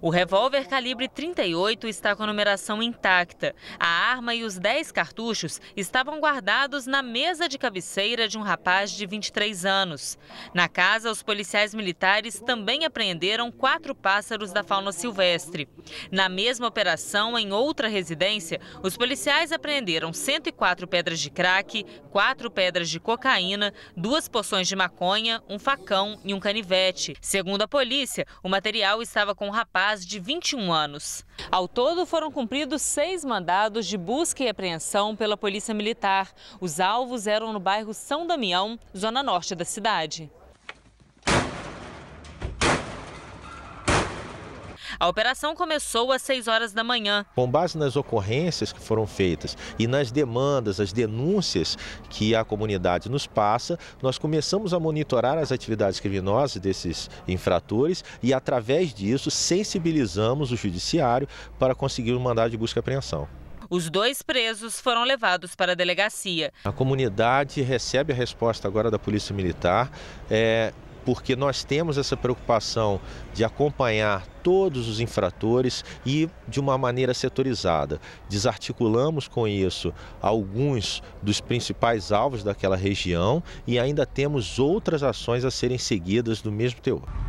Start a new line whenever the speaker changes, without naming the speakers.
O revólver calibre 38 está com a numeração intacta. A arma e os 10 cartuchos estavam guardados na mesa de cabeceira de um rapaz de 23 anos. Na casa, os policiais militares também apreenderam quatro pássaros da fauna silvestre. Na mesma operação, em outra residência, os policiais apreenderam 104 pedras de crack, quatro pedras de cocaína, duas porções de maconha, um facão e um canivete. Segundo a polícia, o material estava com o rapaz rapaz de 21 anos. Ao todo, foram cumpridos seis mandados de busca e apreensão pela Polícia Militar. Os alvos eram no bairro São Damião, zona norte da cidade. A operação começou às 6 horas da manhã.
Com base nas ocorrências que foram feitas e nas demandas, as denúncias que a comunidade nos passa, nós começamos a monitorar as atividades criminosas desses infratores e, através disso, sensibilizamos o judiciário para conseguir o um mandado de busca e apreensão.
Os dois presos foram levados para a delegacia.
A comunidade recebe a resposta agora da Polícia Militar. É, porque nós temos essa preocupação de acompanhar todos os infratores e de uma maneira setorizada. Desarticulamos com isso alguns dos principais alvos daquela região e ainda temos outras ações a serem seguidas do mesmo teor.